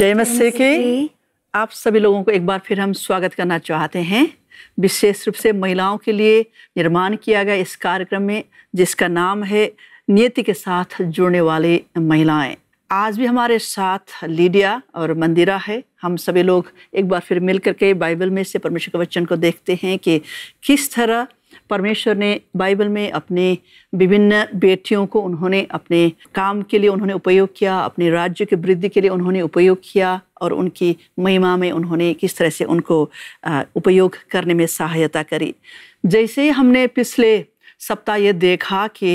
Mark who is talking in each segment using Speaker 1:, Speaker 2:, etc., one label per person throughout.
Speaker 1: जय मत्स्य के आप सभी लोगों को एक बार फिर हम स्वागत करना चाहते हैं विशेष रूप से महिलाओं के लिए निर्माण किया गया इस कार्यक्रम में जिसका नाम है नियति के साथ जुड़ने वाली महिलाएं आज भी हमारे साथ लीडिया और मंदिरा है हम सभी लोग एक बार फिर मिल के बाइबल में से परमेश्वर के वचन को देखते हैं कि किस तरह परमेश्वर ने बाइबल में अपने विभिन्न बेटियों को उन्होंने अपने काम के लिए उन्होंने उपयोग किया अपने राज्य की वृद्धि के लिए उन्होंने उपयोग किया और उनकी महिमा में उन्होंने किस तरह से उनको उपयोग करने में सहायता करी जैसे हमने पिछले सप्ताह ये देखा कि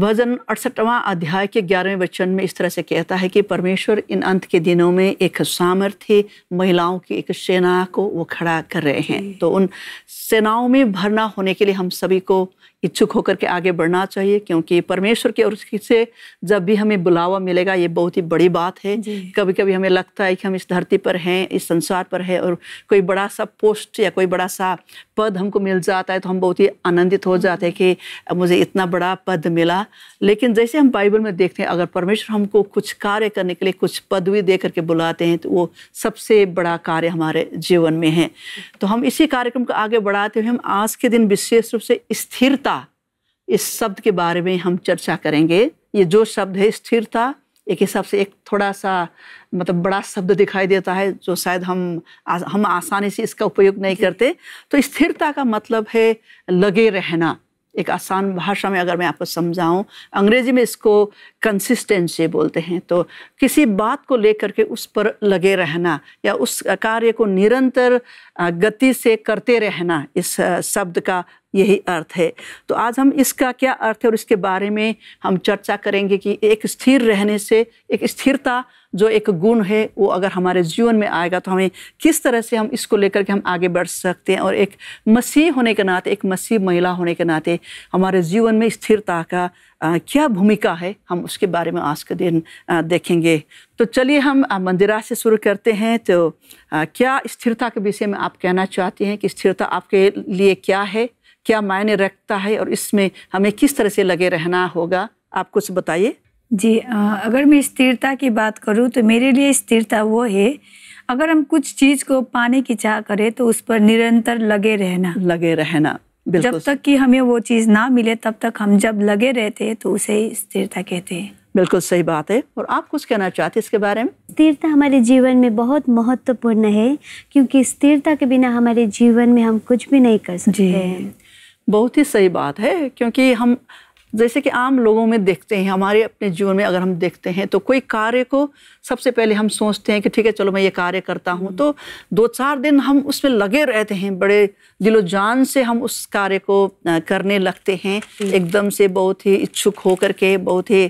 Speaker 1: भजन अड़सठवां अध्याय के ग्यारहवें वचन में इस तरह से कहता है कि परमेश्वर इन अंत के दिनों में एक सामर्थ्य महिलाओं की एक सेना को वो खड़ा कर रहे हैं तो उन सेनाओं में भरना होने के लिए हम सभी को इच्छुक होकर के आगे बढ़ना चाहिए क्योंकि परमेश्वर के और से जब भी हमें बुलावा मिलेगा ये बहुत ही बड़ी बात है कभी कभी हमें लगता है कि हम इस धरती पर हैं इस संसार पर हैं और कोई बड़ा सा पोस्ट या कोई बड़ा सा पद हमको मिल जाता है तो हम बहुत ही आनंदित हो जाते हैं कि मुझे इतना बड़ा पद मिला लेकिन जैसे हम बाइबल में देखते हैं अगर परमेश्वर हमको कुछ कार्य करने के लिए कुछ पदवी दे करके बुलाते हैं तो वो सबसे बड़ा कार्य हमारे जीवन में है तो हम इसी कार्यक्रम को आगे बढ़ाते हुए हम आज के दिन विशेष रूप से स्थिरता इस शब्द के बारे में हम चर्चा करेंगे ये जो शब्द है स्थिरता एक हिसाब से एक थोड़ा सा मतलब बड़ा शब्द दिखाई देता है जो शायद हम हम आसानी से इसका उपयोग नहीं करते तो स्थिरता का मतलब है लगे रहना एक आसान भाषा में अगर मैं आपको समझाऊं अंग्रेजी में इसको कंसिस्टेंसी बोलते हैं तो किसी बात को लेकर के उस पर लगे रहना या उस कार्य को निरंतर गति से करते रहना इस शब्द का यही अर्थ है तो आज हम इसका क्या अर्थ है और इसके बारे में हम चर्चा करेंगे कि एक स्थिर रहने से एक स्थिरता जो एक गुण है वो अगर हमारे जीवन में आएगा तो हमें किस तरह से हम इसको लेकर के हम आगे बढ़ सकते हैं और एक मसीह होने के नाते एक मसीह महिला होने के नाते हमारे जीवन में स्थिरता का आ, क्या भूमिका है हम उसके बारे में आज के दिन आ, देखेंगे तो चलिए हम मंदिरा से शुरू करते हैं तो आ, क्या स्थिरता के विषय में आप कहना चाहते हैं कि स्थिरता आपके लिए क्या है क्या मायने रखता है और इसमें हमें किस तरह से लगे रहना होगा आप कुछ
Speaker 2: बताइए जी अगर मैं स्थिरता की बात करूँ तो मेरे लिए स्थिरता वो है अगर हम कुछ चीज़ को पाने की चाह करें तो उस पर निरंतर लगे रहना लगे रहना जब तक कि हमें वो चीज़ ना मिले तब तक हम जब लगे रहते हैं तो उसे स्थिरता कहते हैं
Speaker 1: बिल्कुल सही बात है और आप कुछ कहना चाहते हैं इसके बारे में
Speaker 3: स्थिरता हमारे जीवन में बहुत महत्वपूर्ण है क्योंकि स्थिरता के बिना हमारे जीवन में हम कुछ भी नहीं कर सकते हैं
Speaker 1: बहुत ही सही बात है क्योंकि हम जैसे कि आम लोगों में देखते हैं हमारे अपने जीवन में अगर हम देखते हैं तो कोई कार्य को सबसे पहले हम सोचते हैं कि ठीक है चलो मैं ये कार्य करता हूँ हम्म। तो दो चार दिन हम उसमें लगे रहते हैं बड़े दिलो जान से हम उस कार्य को करने लगते हैं एकदम से बहुत ही इच्छुक होकर के बहुत ही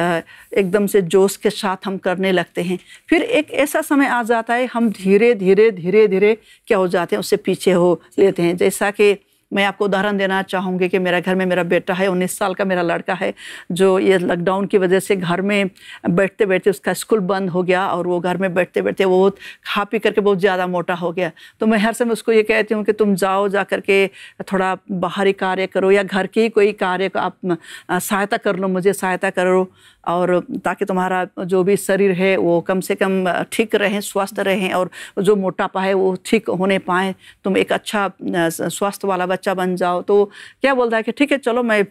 Speaker 1: एकदम से जोश के साथ हम करने लगते हैं फिर एक ऐसा समय आ जाता है हम धीरे धीरे धीरे धीरे क्या हो जाते हैं उससे पीछे हो लेते हैं जैसा कि मैं आपको उदाहरण देना चाहूँगी कि मेरा घर में मेरा बेटा है उन्नीस साल का मेरा लड़का है जो ये लॉकडाउन की वजह से घर में बैठते बैठते उसका स्कूल बंद हो गया और वो घर में बैठते बैठते वो बहुत खा पी करके बहुत ज़्यादा मोटा हो गया तो मैं हर समय उसको ये कहती हूँ कि तुम जाओ जा करके थोड़ा बाहरी कार्य करो या घर की कोई कार्य आप सहायता कर लो मुझे सहायता करो और ताकि तुम्हारा जो भी शरीर है वो कम से कम ठीक रहें स्वस्थ रहें और जो मोटापा है वो ठीक होने पाए तुम एक अच्छा स्वास्थ्य वाला बच्चा बन जाओ तो क्या बोलता है कि ठीक है चलो मैं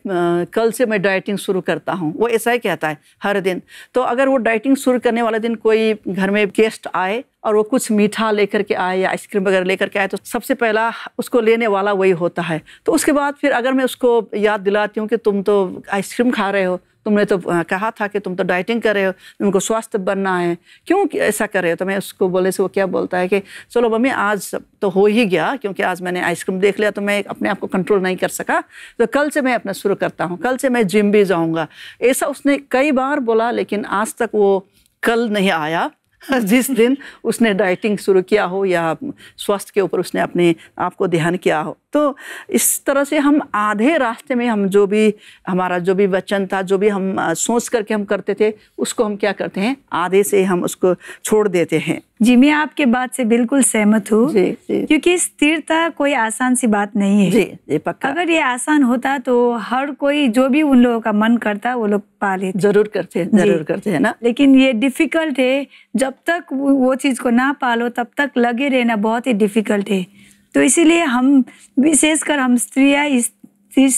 Speaker 1: कल से मैं डाइटिंग शुरू करता हूँ वो ऐसा ही कहता है हर दिन तो अगर वो डाइटिंग शुरू करने वाले दिन कोई घर में गेस्ट आए और वो कुछ मीठा लेकर के आए या आइसक्रीम वगैरह लेकर के आए तो सबसे पहला उसको लेने वाला वही होता है तो उसके बाद फिर अगर मैं उसको याद दिलाती हूँ कि तुम तो आइसक्रीम खा रहे हो तुमने तो कहा था कि तुम तो डाइटिंग कर रहे हो तुमको स्वास्थ्य बनना है क्यों ऐसा कर रहे हो तो मैं उसको बोले से वो क्या बोलता है कि चलो मम्मी आज तो हो ही गया क्योंकि आज मैंने आइसक्रीम देख लिया तो मैं अपने आप को कंट्रोल नहीं कर सका तो कल से मैं अपना शुरू करता हूँ कल से मैं जिम भी जाऊँगा ऐसा उसने कई बार बोला लेकिन आज तक वो कल नहीं आया जिस दिन उसने डाइटिंग शुरू किया हो या स्वास्थ्य के ऊपर उसने अपने आप को ध्यान किया हो तो इस तरह से हम आधे रास्ते में हम जो भी हमारा जो भी वचन था जो भी हम सोच करके हम करते थे उसको हम क्या करते हैं आधे से हम उसको छोड़ देते हैं
Speaker 2: जी मैं आपके बात से बिल्कुल सहमत हूँ क्योंकि स्थिरता कोई आसान सी बात नहीं है जी, जी पक्का अगर ये आसान होता तो हर कोई जो भी उन लोगों का मन करता वो लोग पा लेते जरूर करते हैं जरूर करते हैं ना लेकिन ये डिफिकल्ट है जब तक वो चीज़ को ना पालो तब तक लगे रहना बहुत ही डिफिकल्ट है तो इसीलिए हम विशेषकर हम स्त्रिया इस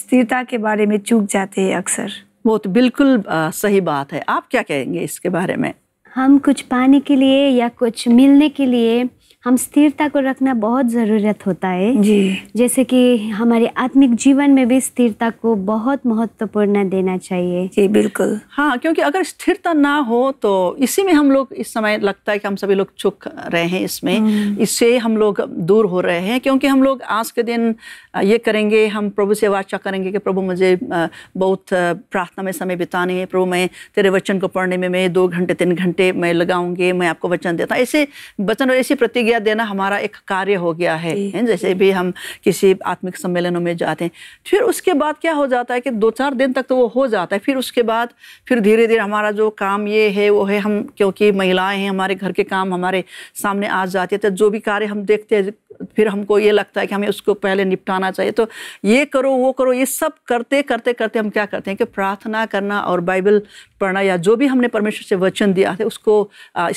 Speaker 2: स्थिरता के बारे में चूक जाते हैं अक्सर
Speaker 1: वो तो बिल्कुल सही बात है आप क्या कहेंगे इसके बारे में
Speaker 3: हम कुछ पाने के लिए या कुछ मिलने के लिए हम स्थिरता को रखना बहुत ज़रूरत होता है जी जैसे कि हमारे आत्मिक जीवन में भी स्थिरता को बहुत महत्वपूर्ण देना चाहिए जी बिल्कुल
Speaker 1: हाँ क्योंकि अगर स्थिरता ना हो तो इसी में हम लोग इस समय लगता है कि हम सभी लोग चुक रहे हैं इसमें हम्म। इससे हम लोग दूर हो रहे हैं क्योंकि हम लोग आज के दिन ये करेंगे हम प्रभु से वाचा करेंगे कि प्रभु मुझे बहुत प्रार्थना में समय बिताने हैं प्रभु मैं तेरे वचन को पढ़ने में मैं दो घंटे तीन घंटे मैं लगाऊंगी मैं आपको वचन देता ऐसे वचन और ऐसी प्रतिज्ञा प्रतिक्रिया देना हमारा एक कार्य हो गया है जैसे भी हम किसी आत्मिक सम्मेलनों में जाते हैं फिर उसके बाद क्या हो जाता है कि दो चार दिन तक तो वो हो जाता है फिर उसके बाद फिर धीरे धीरे हमारा जो काम ये है वो है हम क्योंकि महिलाएं हैं हमारे घर के काम हमारे सामने आ जाते हैं तो जो भी कार्य हम देखते हैं फिर हमको ये लगता है कि हमें उसको पहले निपटाना चाहिए तो ये करो वो करो ये सब करते करते करते हम क्या करते हैं कि प्रार्थना करना और बाइबल पढ़ना या जो भी हमने परमेश्वर से वचन दिया है उसको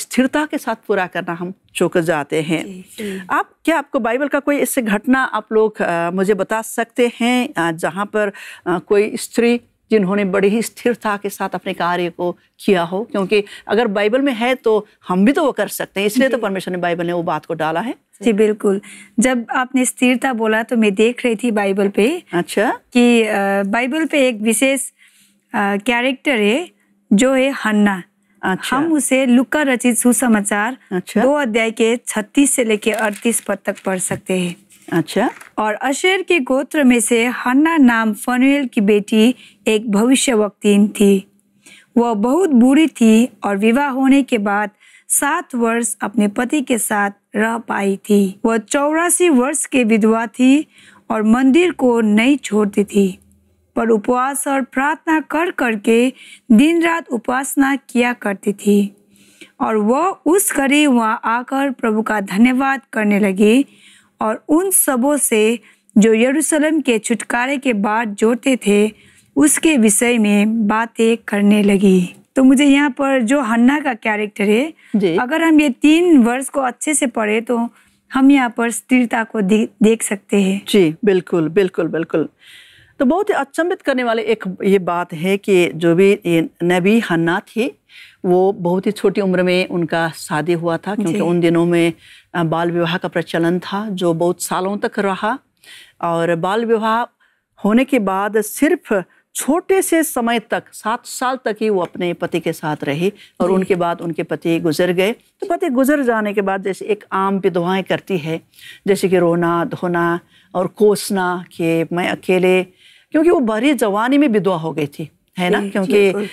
Speaker 1: स्थिरता के साथ पूरा करना हम चौक जाते हैं आप क्या आपको बाइबल का कोई ऐसे घटना आप लोग मुझे बता सकते हैं जहाँ पर कोई स्त्री जिन्होंने बड़ी ही स्थिरता के साथ अपने कार्य को किया हो क्योंकि अगर बाइबल में है तो हम भी तो वो कर सकते हैं इसलिए तो परमेश्वर ने
Speaker 2: बाइबल ने वो बात को डाला है जी बिल्कुल जब आपने स्थिरता बोला तो मैं देख रही थी बाइबल पे अच्छा कि बाइबल पे एक विशेष कैरेक्टर है जो है हन्ना अच्छा। हम उसे लुका रचित सुसमाचार अच्छा। दो अध्याय के 36 से लेके 38 पद तक पढ़ सकते हैं अच्छा और अशेर के गोत्र में से हन्ना नाम फनुएल की बेटी एक भविष्य थी वह बहुत बुरी थी और विवाह होने के बाद सात वर्ष अपने पति के साथ रह पाई थी वह चौरासी वर्ष के विधवा थी और मंदिर को नहीं छोड़ती थी पर उपवास और प्रार्थना कर करके दिन रात उपासना किया करती थी और वह उस घड़ी वहाँ आकर प्रभु का धन्यवाद करने लगी और उन सबों से जो यरूशलेम के छुटकारे के बाद जोते थे उसके विषय में बातें करने लगी तो मुझे यहाँ पर जो हन्ना का कैरेक्टर है अगर हम ये तीन वर्ष को अच्छे से पढ़े तो हम यहाँ पर स्थिरता को दे, देख सकते हैं जी बिल्कुल
Speaker 1: बिल्कुल बिल्कुल तो बहुत ही अचंभित करने वाले एक ये बात है कि जो भी ये नबी हन्ना थी वो बहुत ही छोटी उम्र में उनका शादी हुआ था क्योंकि उन दिनों में बाल विवाह का प्रचलन था जो बहुत सालों तक रहा और बाल विवाह होने के बाद सिर्फ छोटे से समय तक सात साल तक ही वो अपने पति के साथ रही और उनके बाद उनके पति गुजर गए तो पति गुजर जाने के बाद जैसे एक आम विधवाएँ करती है जैसे कि रोना धोना और कोसना कि मैं अकेले क्योंकि वो भरी जवानी में विधवा हो गई थी है ना क्योंकि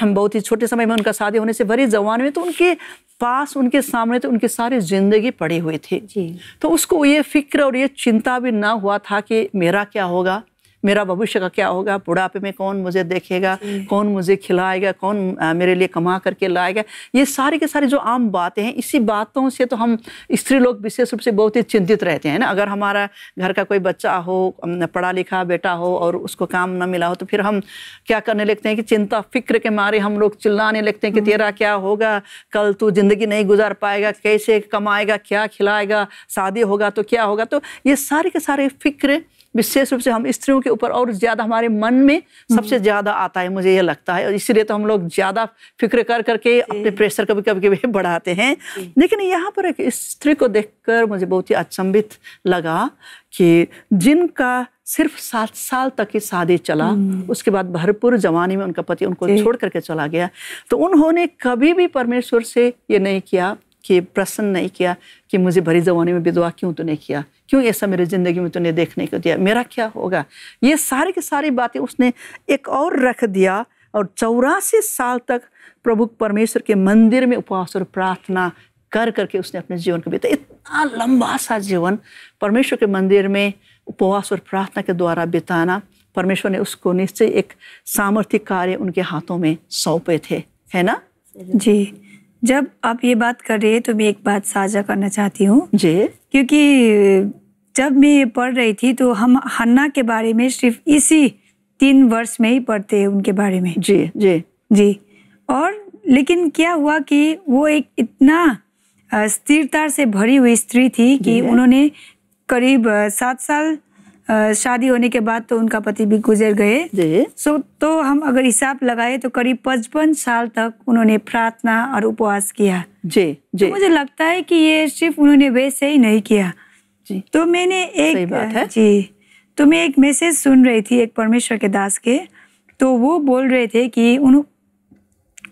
Speaker 1: हम बहुत ही छोटे समय में उनका शादी होने से बड़ी जवान में तो उनके पास उनके सामने तो उनकी सारी जिंदगी पड़ी हुई थी तो उसको ये फिक्र और ये चिंता भी ना हुआ था कि मेरा क्या होगा मेरा भविष्य का क्या होगा बुढ़ापे में कौन मुझे देखेगा कौन मुझे खिलाएगा कौन मेरे लिए कमा करके लाएगा ये सारी के सारी जो आम बातें हैं इसी बातों से तो हम स्त्री लोग विशेष रूप से बहुत ही चिंतित रहते हैं ना अगर हमारा घर का कोई बच्चा हो पढ़ा लिखा बेटा हो और उसको काम ना मिला हो तो फिर हम क्या करने लगते हैं कि चिंता फिक्र के मारे हम लोग चिल्लाने लगते हैं कि हम्म। तेरा क्या होगा कल तू ज़िंदगी नहीं गुजार पाएगा कैसे कमाएगा क्या खिलाएगा शादी होगा तो क्या होगा तो ये सारे के सारे फिक्र विशेष रूप से हम स्त्रियों के ऊपर और ज़्यादा हमारे मन में सबसे हम्म। ज़्यादा आता है मुझे यह लगता है और इसीलिए तो हम लोग ज़्यादा फिक्र कर करके अपने प्रेशर कभी कभी कभी बढ़ाते हैं लेकिन यहाँ पर एक स्त्री को देखकर मुझे बहुत ही अचंभित लगा कि जिनका सिर्फ सात साल तक ही शादी चला हम्म। उसके बाद भरपूर जवानी में उनका पति उनको छोड़ करके चला गया तो उन्होंने कभी भी परमेश्वर से ये नहीं किया कि प्रसन्न नहीं किया कि मुझे भरी जवानी में विधवा क्यों तूने किया क्यों ऐसा मेरी ज़िंदगी में तूने देखने को दिया मेरा क्या होगा ये सारी की सारी बातें उसने एक और रख दिया और चौरासी साल तक प्रभु परमेश्वर के मंदिर में उपवास और प्रार्थना कर करके उसने अपने जीवन को बीता इतना लंबा सा जीवन परमेश्वर के मंदिर में उपवास और प्रार्थना के द्वारा बिताना परमेश्वर ने उसको निश्चय एक सामर्थ्य कार्य उनके हाथों में सौंपे थे
Speaker 2: है ना जी जब आप ये बात कर रहे हैं तो मैं एक बात साझा करना चाहती हूँ जी क्योंकि जब मैं ये पढ़ रही थी तो हम हन्ना के बारे में सिर्फ इसी तीन वर्ष में ही पढ़ते हैं उनके बारे में जी जी जी और लेकिन क्या हुआ कि वो एक इतना स्थिरता से भरी हुई स्त्री थी कि उन्होंने करीब सात साल शादी होने के बाद तो उनका पति भी गुजर गए सो तो हम अगर हिसाब लगाए तो करीब पचपन साल तक उन्होंने प्रार्थना और उपवास किया जी जे. तो मुझे लगता है कि ये सिर्फ उन्होंने वैसे ही नहीं किया जी तो मैंने एक बात है जी तो मैं एक मैसेज सुन रही थी एक परमेश्वर के दास के तो वो बोल रहे थे कि उन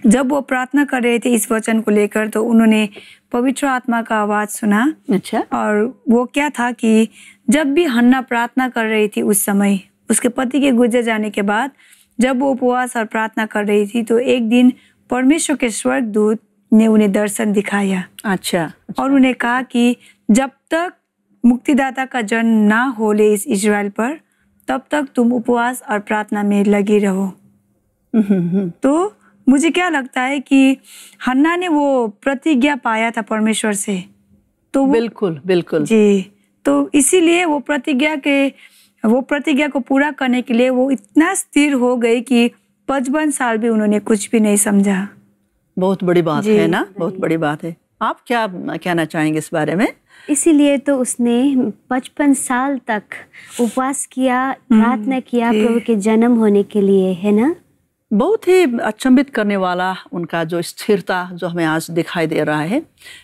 Speaker 2: जब वो प्रार्थना कर रहे थे इस वचन को लेकर तो उन्होंने पवित्र आत्मा का आवाज सुना अच्छा और वो क्या था कि जब भी हन्ना प्रार्थना कर रही थी उस समय उसके पति के गुजर जाने के बाद जब वो उपवास और प्रार्थना कर रही थी तो एक दिन परमेश्वर के स्वर्ग दूत ने उन्हें दर्शन दिखाया अच्छा, अच्छा। और उन्हें कहा कि जब तक मुक्तिदाता का जन्म ना हो ले इस इसराइल पर तब तक तुम उपवास और प्रार्थना में लगी रहो हम्म, हम्म, हम्म। तो मुझे क्या लगता है कि हन्ना ने वो प्रतिज्ञा पाया था परमेश्वर से तो बिल्कुल बिल्कुल जी तो इसीलिए वो प्रतिज्ञा के वो प्रतिज्ञा को पूरा करने के लिए वो इतना स्थिर हो गई कि पचपन साल भी उन्होंने कुछ
Speaker 3: भी नहीं समझा
Speaker 1: बहुत बड़ी बात है ना बहुत बड़ी बात है आप क्या कहना चाहेंगे इस बारे में
Speaker 3: इसीलिए तो उसने पचपन साल तक उपवास किया हम्म। प्रार्थना किया प्रभु के जन्म होने के लिए है ना बहुत ही अचंभित
Speaker 1: करने वाला उनका जो स्थिरता जो हमें आज दिखाई दे रहा है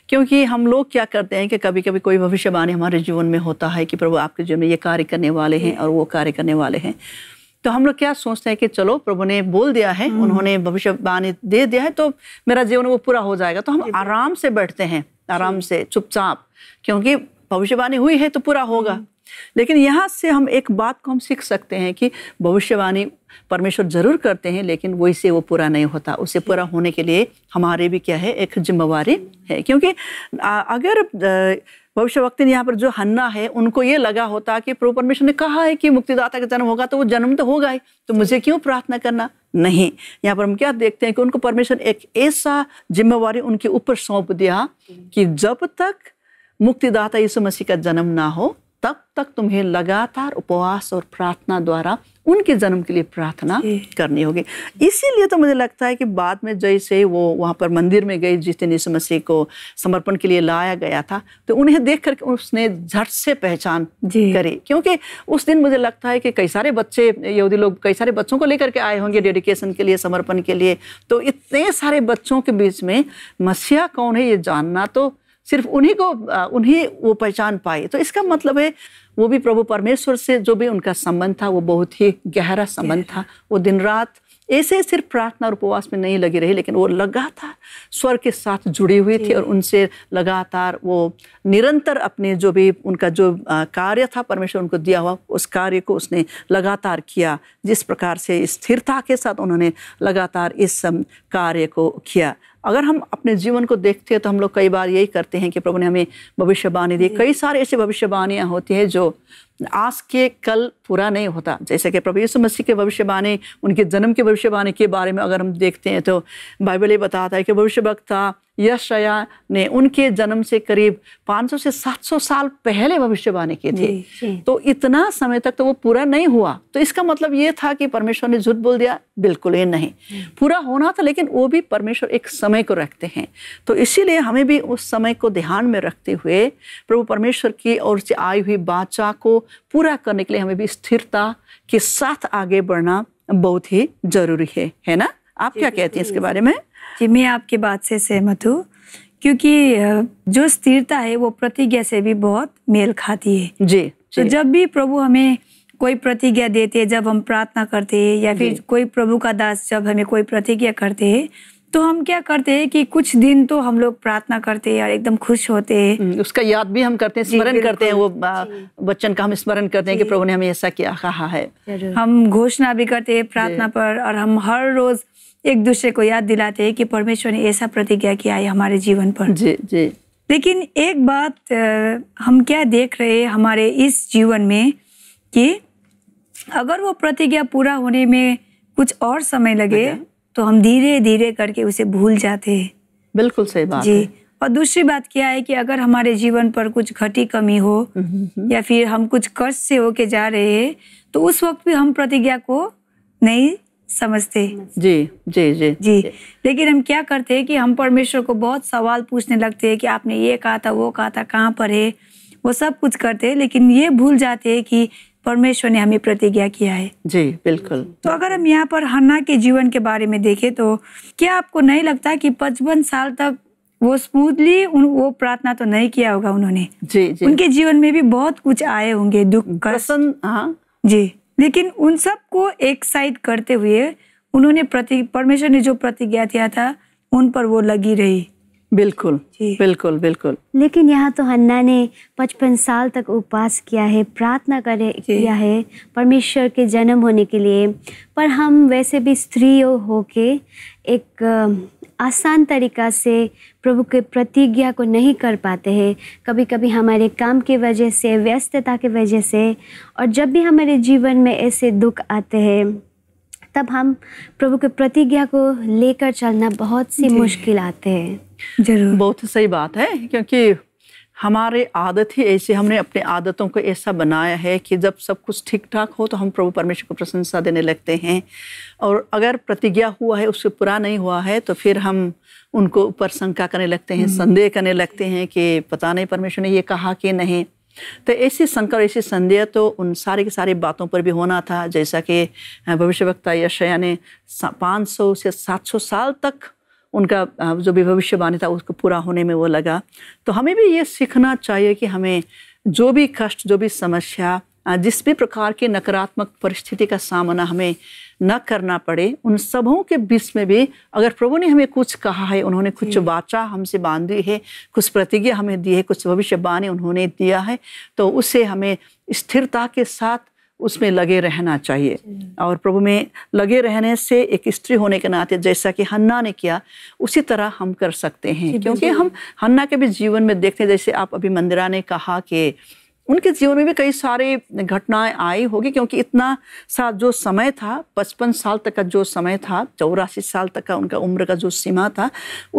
Speaker 1: क्योंकि हम लोग क्या करते हैं कि कभी कभी कोई भविष्यवाणी हमारे जीवन में होता है कि प्रभु आपके जीवन में ये कार्य करने वाले हैं और वो कार्य करने वाले हैं तो हम लोग क्या सोचते हैं कि चलो प्रभु ने बोल दिया है हम्म। उन्होंने भविष्यवाणी दे दिया है तो मेरा जीवन वो पूरा हो जाएगा तो हम आराम से बैठते हैं आराम से चुपचाप क्योंकि भविष्यवाणी हुई है तो पूरा होगा हम्म। लेकिन यहाँ से हम एक बात को हम सीख सकते हैं कि भविष्यवाणी परमेश्वर जरूर करते हैं लेकिन वही से वो पूरा नहीं होता उसे पूरा होने के लिए हमारे भी क्या है एक जिम्मेवारी है क्योंकि अगर वक्ति ने यहाँ पर जो हन्ना है उनको ये लगा होता कि प्रभु परमेश्वर ने कहा है कि मुक्तिदाता का जन्म होगा तो वो जन्म तो होगा ही तो मुझे क्यों प्रार्थना करना नहीं यहाँ पर हम क्या देखते हैं कि उनको परमेश्वर एक ऐसा जिम्मेवारी उनके ऊपर सौंप दिया कि जब तक मुक्तिदाता यीशु मसीह का जन्म ना हो तब तक तुम्हें लगातार उपवास और प्रार्थना द्वारा उनके जन्म के लिए प्रार्थना करनी होगी इसीलिए तो मुझे लगता है कि बाद में जैसे वो वहाँ पर मंदिर में गई जिस दिन यीशु मसीह को समर्पण के लिए लाया गया था तो उन्हें देख करके उसने झट से पहचान करी क्योंकि उस दिन मुझे लगता है कि कई सारे बच्चे यहूदी लोग कई सारे बच्चों को लेकर के आए होंगे डेडिकेशन के लिए समर्पण के लिए तो इतने सारे बच्चों के बीच में मसीहा कौन है ये जानना तो सिर्फ उन्हीं को उन्हीं वो पहचान पाए तो इसका मतलब है वो भी प्रभु परमेश्वर से जो भी उनका संबंध था वो बहुत ही गहरा संबंध था वो दिन रात ऐसे सिर्फ प्रार्थना और उपवास में नहीं लगी रही लेकिन वो लगातार स्वर के साथ जुड़ी हुई थी और उनसे लगातार वो निरंतर अपने जो भी उनका जो कार्य था परमेश्वर उनको दिया हुआ उस कार्य को उसने लगातार किया जिस प्रकार से स्थिरता के साथ उन्होंने लगातार इस कार्य को किया अगर हम अपने जीवन को देखते हैं तो हम लोग कई बार यही करते हैं कि प्रभु ने हमें भविष्यवाणी दी कई सारी ऐसी भविष्यवाणियाँ होती हैं जो आज के कल पूरा नहीं होता जैसे कि प्रभु यीशु मसीह के भविष्यवाणी उनके जन्म के भविष्यवाणी के बारे में अगर हम देखते हैं तो बाइबल ये बताता है कि भविष्य वक्ता यशया ने उनके जन्म से करीब 500 से 700 साल पहले भविष्यवाणी की थी तो इतना समय तक तो वो पूरा नहीं हुआ तो इसका मतलब ये था कि परमेश्वर ने झूठ बोल दिया बिल्कुल ये नहीं पूरा होना था लेकिन वो भी परमेश्वर एक समय को रखते हैं तो इसीलिए हमें भी उस समय को ध्यान में रखते हुए प्रभु परमेश्वर की ओर से आई हुई बाचा को पूरा करने के लिए हमें भी स्थिरता के साथ आगे बढ़ना बहुत ही जरूरी है है ना आप क्या कहती हैं
Speaker 2: इसके बारे में जी मैं आपकी बात से सहमत हूँ क्योंकि जो स्थिरता है वो प्रतिज्ञा से भी बहुत मेल खाती है जी तो जब भी प्रभु हमें कोई प्रतिज्ञा देते हैं जब हम प्रार्थना करते हैं या फिर कोई प्रभु का दास जब हमें कोई प्रतिज्ञा करते हैं तो हम क्या करते हैं कि कुछ दिन तो हम लोग प्रार्थना करते हैं और एकदम खुश होते हैं
Speaker 1: हम्म, उसका याद भी हम करते हैं स्मरण करते हैं वो बच्चन का हम स्मरण करते हैं कि प्रभु ने हमें ऐसा किया
Speaker 2: कहा है हम घोषणा भी करते हैं प्रार्थना पर और हम हर रोज एक दूसरे को याद दिलाते हैं कि परमेश्वर ने ऐसा प्रतिज्ञा किया है हमारे जीवन पर जी जी लेकिन एक बात हम क्या देख रहे हैं हमारे इस जीवन में कि अगर वो प्रतिज्ञा पूरा होने में कुछ और समय लगे अच्छा। तो हम धीरे धीरे करके उसे भूल जाते हैं बिल्कुल सही बात जी है। और दूसरी बात क्या है कि अगर हमारे जीवन पर कुछ घटी कमी हो या फिर हम कुछ कष्ट से होके जा रहे हैं तो उस वक्त भी हम प्रतिज्ञा को नहीं समझते जी जी जी जी लेकिन हम क्या करते हैं कि हम परमेश्वर को बहुत सवाल पूछने लगते हैं कि आपने ये कहा था वो कहा था कहाँ पर है वो सब कुछ करते हैं लेकिन ये भूल जाते हैं कि परमेश्वर ने हमें प्रतिज्ञा किया है
Speaker 1: जी बिल्कुल
Speaker 2: तो अगर हम यहाँ पर हन्ना के जीवन के बारे में देखें तो क्या आपको नहीं लगता कि पचपन साल तक वो स्मूथली उन वो प्रार्थना तो नहीं किया होगा उन्होंने जी जी उनके जीवन में भी बहुत कुछ आए होंगे दुख कसन हाँ जी लेकिन उन सबको एक साइड करते हुए उन्होंने प्रति परमेश्वर ने जो प्रतिज्ञा किया था उन पर वो लगी रही बिल्कुल बिल्कुल बिल्कुल
Speaker 3: लेकिन यहाँ तो हन्ना ने पचपन साल तक उपवास किया है प्रार्थना करे किया है परमेश्वर के जन्म होने के लिए पर हम वैसे भी स्त्री हो के एक आसान तरीका से प्रभु के प्रतिज्ञा को नहीं कर पाते हैं कभी कभी हमारे काम की वजह से व्यस्तता की वजह से और जब भी हमारे जीवन में ऐसे दुख आते हैं तब हम प्रभु के प्रतिज्ञा को लेकर चलना बहुत सी मुश्किल आते हैं
Speaker 1: जरूर बहुत सही बात है क्योंकि हमारे आदत ही ऐसे हमने अपने आदतों को ऐसा बनाया है कि जब सब कुछ ठीक ठाक हो तो हम प्रभु परमेश्वर को प्रशंसा देने लगते हैं और अगर प्रतिज्ञा हुआ है उससे पूरा नहीं हुआ है तो फिर हम उनको ऊपर शंका करने लगते हैं हम्म। संदेह करने लगते हैं कि पता नहीं परमेश्वर ने ये कहा कि नहीं तो ऐसी शंका और ऐसी संदेह तो उन सारे की सारी बातों पर भी होना था जैसा कि भविष्य वक्ता यशया ने पाँच सौ से सात सौ साल तक उनका जो भी भविष्यवाणी था उसको पूरा होने में वो लगा तो हमें भी ये सीखना चाहिए कि हमें जो भी कष्ट जो भी समस्या जिस भी प्रकार की नकारात्मक परिस्थिति का सामना हमें न करना पड़े उन सबों के बीच में भी अगर प्रभु ने हमें कुछ कहा है उन्होंने कुछ वाचा हमसे बांधी है कुछ प्रतिज्ञा हमें दी है कुछ भविष्यवाणी उन्होंने दिया है तो उससे हमें स्थिरता के साथ उसमें लगे रहना चाहिए और प्रभु में लगे रहने से एक स्त्री होने के नाते जैसा कि हन्ना ने किया उसी तरह हम कर सकते हैं क्योंकि हम हन्ना के भी जीवन में देखते हैं जैसे आप अभी मंदिरा ने कहा कि उनके जीवन में भी कई सारी घटनाएं आई होगी क्योंकि इतना सा जो समय था पचपन साल तक का जो समय था चौरासी साल तक का उनका उम्र का जो सीमा था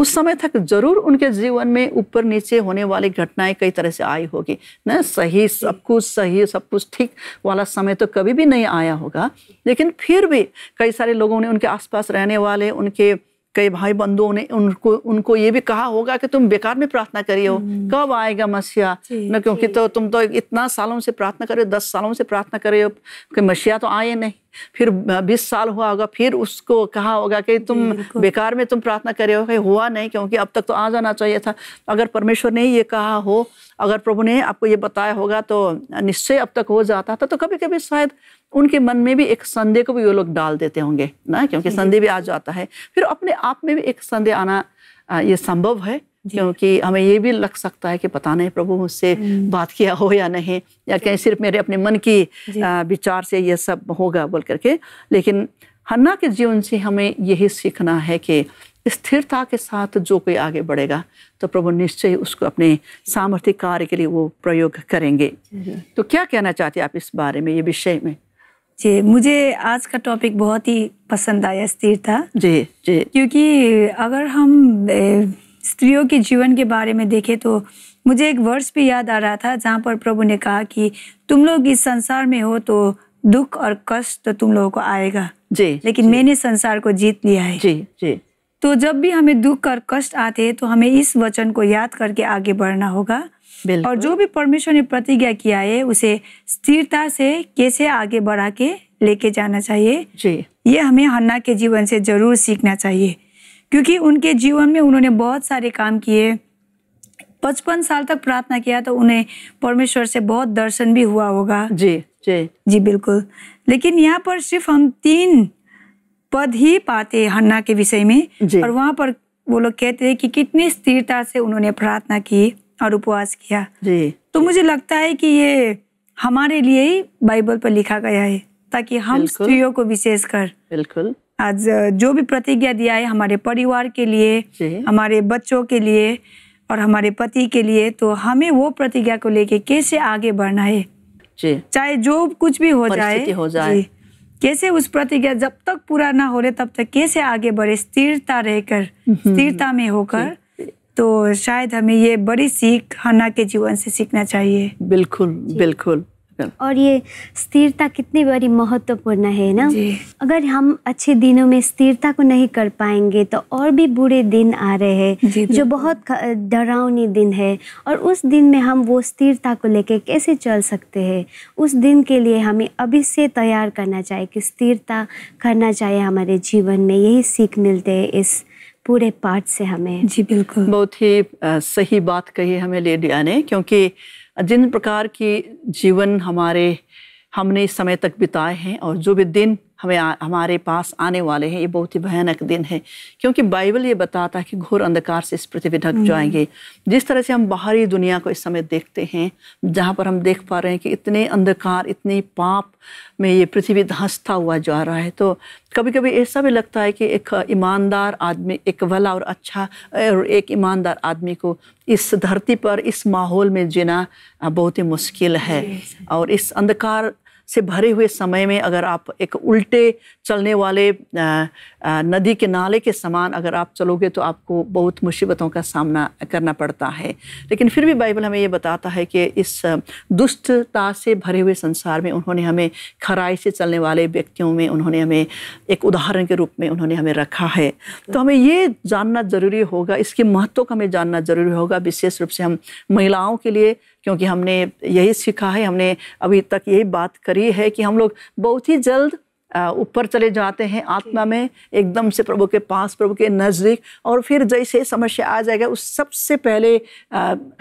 Speaker 1: उस समय तक ज़रूर उनके जीवन में ऊपर नीचे होने वाली घटनाएं कई तरह से आई होगी ना सही सब कुछ सही सब कुछ ठीक वाला समय तो कभी भी नहीं आया होगा लेकिन फिर भी कई सारे लोगों ने उनके आसपास रहने वाले उनके कई भाई बंधुओं ने उनको उनको ये भी कहा होगा कि तुम बेकार में प्रार्थना करिए हो हम्म। कब आएगा मसीहा न क्योंकि तो तुम तो इतना सालों से प्रार्थना कर रहे हो दस सालों से प्रार्थना कर रहे हो कि मसीहा तो आए नहीं फिर बीस साल हुआ होगा फिर उसको कहा होगा कि तुम बेकार में तुम प्रार्थना करे हो हुआ नहीं क्योंकि अब तक तो आ जाना चाहिए था अगर परमेश्वर ने ये कहा हो अगर प्रभु ने आपको ये बताया होगा तो निश्चय अब तक हो जाता था तो कभी कभी शायद उनके मन में भी एक संदेह को भी ये लोग डाल देते होंगे ना क्योंकि संदेह भी आ जाता है फिर अपने आप में भी एक संदेह आना ये संभव है क्योंकि हमें ये भी लग सकता है कि पता नहीं प्रभु मुझसे हम्म। बात किया हो या नहीं या कहीं सिर्फ मेरे अपने मन की विचार से यह सब होगा बोल करके लेकिन हन्ना के जीवन से हमें यही सीखना है कि स्थिरता के साथ जो कोई आगे बढ़ेगा तो प्रभु निश्चय उसको अपने सामर्थ्य कार्य के लिए वो प्रयोग करेंगे तो क्या कहना चाहते हैं आप इस बारे में ये विषय में
Speaker 2: जी मुझे आज का टॉपिक बहुत ही पसंद आया स्थिरता जी जी क्योंकि अगर हम स्त्रियों के जीवन के बारे में देखे तो मुझे एक वर्ष भी याद आ रहा था जहाँ पर प्रभु ने कहा कि तुम लोग इस संसार में हो तो दुख और कष्ट तो तुम लोगों को आएगा जी लेकिन जी, मैंने संसार को जीत लिया है जी जी तो जब भी हमें दुख और कष्ट आते हैं तो हमें इस वचन को याद करके आगे बढ़ना होगा और जो भी परमेश्वर ने प्रतिज्ञा किया है उसे स्थिरता से कैसे आगे बढ़ा के लेके जाना चाहिए जी ये हमें हन्ना के जीवन से जरूर सीखना चाहिए क्योंकि उनके जीवन में उन्होंने बहुत सारे काम किए पचपन साल तक प्रार्थना किया तो उन्हें परमेश्वर से बहुत दर्शन भी हुआ होगा जी जी जी बिल्कुल लेकिन यहाँ पर सिर्फ हम तीन पद ही पाते हन्ना के विषय में और वहाँ पर वो लोग कहते हैं कि कितनी स्थिरता से उन्होंने प्रार्थना की और उपवास किया जी तो मुझे लगता है कि ये हमारे लिए ही बाइबल पर लिखा गया है ताकि हम स्त्रियों को विशेष कर बिल्कुल आज जो भी प्रतिज्ञा दिया है हमारे परिवार के लिए हमारे बच्चों के लिए और हमारे पति के लिए तो हमें वो प्रतिज्ञा को लेके कैसे आगे बढ़ना है चाहे जो कुछ भी हो जाए हो जाए कैसे उस प्रतिज्ञा जब तक पूरा ना हो रहे तब तक कैसे आगे बढ़े स्थिरता रहकर हम्म, हम्म, स्थिरता हम्म। में होकर तो शायद हमें ये बड़ी सीख हना के
Speaker 3: जीवन से सीखना चाहिए बिल्कुल बिल्कुल और ये स्थिरता कितनी बड़ी महत्वपूर्ण है ना अगर हम अच्छे दिनों में स्थिरता को नहीं कर पाएंगे तो और भी बुरे दिन आ रहे हैं जो बहुत डरावनी दिन है और उस दिन में हम वो स्थिरता को लेके कैसे चल सकते हैं उस दिन के लिए हमें अभी से तैयार करना चाहिए कि स्थिरता करना चाहिए हमारे जीवन में यही सीख मिलते है इस पूरे पाठ से हमें जी बिल्कुल बहुत ही
Speaker 1: सही बात
Speaker 3: कही हमें लेडिया ने
Speaker 1: क्योंकि जिन प्रकार के जीवन हमारे हमने समय तक बिताए हैं और जो भी दिन हमें आ, हमारे पास आने वाले हैं ये बहुत ही भयानक दिन है क्योंकि बाइबल ये बताता है कि घोर अंधकार से इस पृथ्वी ढक हम्म। जाएंगे जिस तरह से हम बाहरी दुनिया को इस समय देखते हैं जहाँ पर हम देख पा रहे हैं कि इतने अंधकार इतने पाप में ये पृथ्वी धंसता हुआ जा रहा है तो कभी कभी ऐसा भी लगता है कि एक ईमानदार आदमी एक भला और अच्छा और एक ईमानदार आदमी को इस धरती पर इस माहौल में जीना बहुत ही मुश्किल है और इस अंधकार से भरे हुए समय में अगर आप एक उल्टे चलने वाले नदी के नाले के समान अगर आप चलोगे तो आपको बहुत मुसीबतों का सामना करना पड़ता है लेकिन फिर भी बाइबल हमें ये बताता है कि इस दुष्टता से भरे हुए संसार में उन्होंने हमें खराई से चलने वाले व्यक्तियों में उन्होंने हमें एक उदाहरण के रूप में उन्होंने हमें रखा है तो हमें ये जानना ज़रूरी होगा इसके महत्व का हमें जानना ज़रूरी होगा विशेष रूप से हम महिलाओं के लिए क्योंकि हमने यही सीखा है हमने अभी तक यही बात करी है कि हम लोग बहुत ही जल्द ऊपर चले जाते हैं आत्मा में एकदम से प्रभु के पास प्रभु के नज़दीक और फिर जैसे समस्या आ जाएगा उस सबसे पहले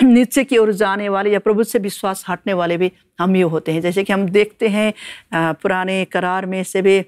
Speaker 1: नीचे की ओर जाने वाले या प्रभु से विश्वास हटने वाले भी हम ये होते हैं जैसे कि हम देखते हैं पुराने करार में से भी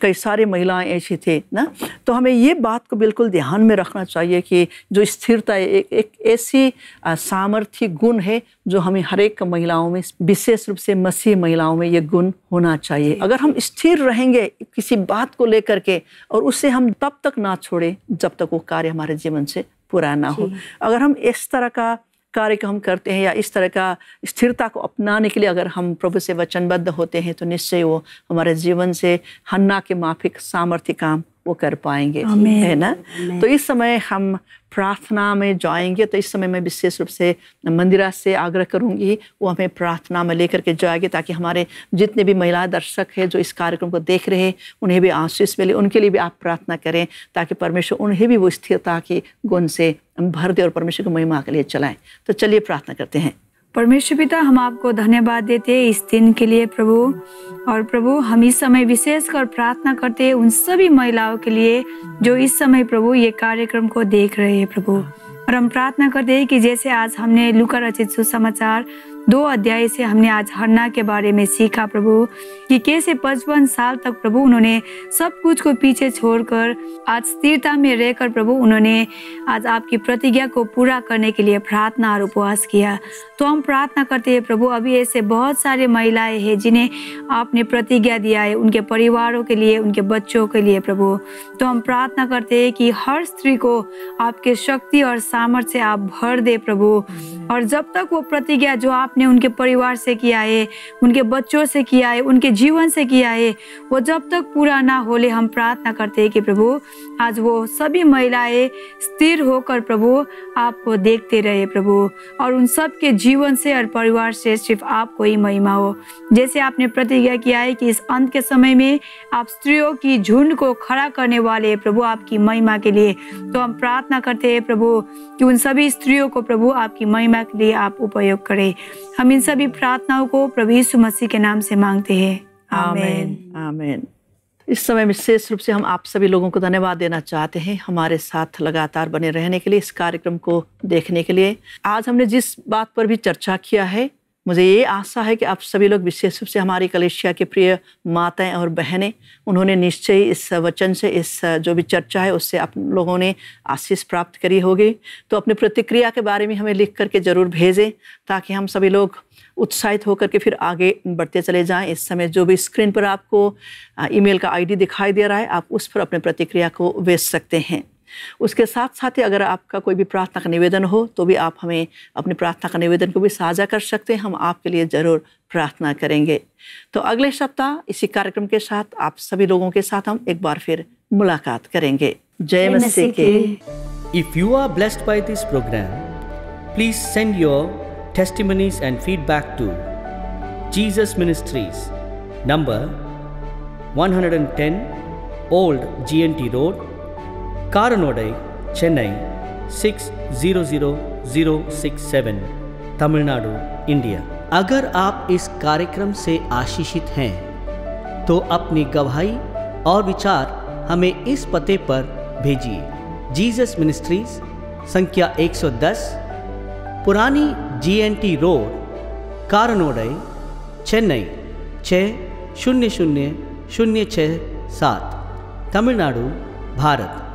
Speaker 1: कई सारी महिलाएं ऐसी थी ना तो हमें ये बात को बिल्कुल ध्यान में रखना चाहिए कि जो स्थिरता एक एक ऐसी सामर्थ्य गुण है जो हमें हर एक महिलाओं में विशेष रूप से मसीह महिलाओं में ये गुण होना चाहिए अगर हम स्थिर रहेंगे किसी बात को लेकर के और उसे हम तब तक ना छोड़ें जब तक वो कार्य हमारे जीवन से पूरा ना हो अगर हम इस तरह का कार्य को हम करते हैं या इस तरह का स्थिरता को अपनाने के लिए अगर हम प्रभु से वचनबद्ध होते हैं तो निश्चय वो हमारे जीवन से हन्ना के माफिक सामर्थ्य काम वो कर पाएंगे है ना तो इस समय हम प्रार्थना में जाएंगे तो इस समय मैं विशेष रूप से मंदिरा से आग्रह करूंगी वो हमें प्रार्थना में लेकर के जाएंगे ताकि हमारे जितने भी महिला दर्शक हैं जो इस कार्यक्रम को देख रहे हैं उन्हें भी आशीष मिले उनके लिए भी आप प्रार्थना करें ताकि परमेश्वर उन्हें भी वो स्थिरता के गुण से भर दे और परमेश्वर की महिमा के लिए चलाएं तो चलिए प्रार्थना करते हैं
Speaker 2: परमेश्वर पिता हम आपको धन्यवाद देते हैं इस दिन के लिए प्रभु और प्रभु हम इस समय विशेष कर प्रार्थना करते हैं उन सभी महिलाओं के लिए जो इस समय प्रभु ये कार्यक्रम को देख रहे हैं प्रभु और हम प्रार्थना करते हैं कि जैसे आज हमने लुका रचित सुसमाचार दो अध्याय से हमने आज हरना के बारे में सीखा प्रभु कि कैसे पचपन साल तक प्रभु उन्होंने सब कुछ को पीछे छोड़कर आज स्थिरता में रहकर प्रभु उन्होंने आज आपकी प्रतिज्ञा को पूरा करने के लिए प्रार्थना और उपवास किया तो हम प्रार्थना करते हैं प्रभु अभी ऐसे बहुत सारे महिलाएं हैं जिन्हें आपने प्रतिज्ञा दिया है उनके परिवारों के लिए उनके बच्चों के लिए प्रभु तो हम प्रार्थना करते हैं कि हर स्त्री को आपके शक्ति और सामर्थ्य आप भर दे प्रभु और जब तक वो प्रतिज्ञा जो आप आपने उनके परिवार से किया है उनके बच्चों से किया है उनके जीवन से किया है वो जब तक पूरा ना हो ले हम प्रार्थना करते हैं कि प्रभु आज वो सभी महिलाएं स्थिर होकर प्रभु आपको देखते रहे प्रभु और उन सब के जीवन से और परिवार से सिर्फ आपको ही महिमा हो जैसे आपने प्रतिज्ञा किया है कि इस अंत के समय में आप स्त्रियों की झुंड को खड़ा करने वाले प्रभु आपकी महिमा के लिए तो हम प्रार्थना करते हैं प्रभु कि उन सभी स्त्रियों को प्रभु आपकी महिमा के लिए आप उपयोग करें हम इन सभी प्रार्थनाओं को प्रभु यीशु मसीह के नाम से मांगते हैं आमेन
Speaker 1: आमेन इस समय विशेष रूप से हम आप सभी लोगों को धन्यवाद देना चाहते हैं हमारे साथ लगातार बने रहने के लिए इस कार्यक्रम को देखने के लिए आज हमने जिस बात पर भी चर्चा किया है मुझे ये आशा है कि आप सभी लोग विशेष रूप से हमारी कलेशिया के प्रिय माताएं और बहनें उन्होंने निश्चय इस वचन से इस जो भी चर्चा है उससे आप लोगों ने आशीष प्राप्त करी होगी तो अपनी प्रतिक्रिया के बारे में हमें लिख करके ज़रूर भेजें ताकि हम सभी लोग उत्साहित होकर के फिर आगे बढ़ते चले जाएं इस समय जो भी स्क्रीन पर आपको ईमेल का आईडी दिखाई दे रहा है आप उस पर अपने प्रतिक्रिया को भेज सकते हैं उसके साथ साथ ही अगर आपका कोई भी प्रार्थना का निवेदन हो तो भी आप हमें अपने प्रार्थना का निवेदन को भी साझा कर सकते हैं हम आपके लिए ज़रूर प्रार्थना करेंगे तो अगले सप्ताह इसी कार्यक्रम के साथ आप सभी लोगों के साथ हम एक बार फिर मुलाकात करेंगे जय मसीह के
Speaker 3: if you are blessed by this program please send your testimonies and feedback to Jesus Ministries number 110 old GNT road Karanodai Chennai six zero zero zero six seven Tamil Nadu India अगर आप इस कार्यक्रम से आशीषित हैं तो अपनी गवाही और विचार हमें इस पते पर भेजिए जीसस मिनिस्ट्रीज संख्या 110 पुरानी जीएनटी रोड कारनोडई चेन्नई छः शून्य शून्य शून्य छः सात तमिलनाडु भारत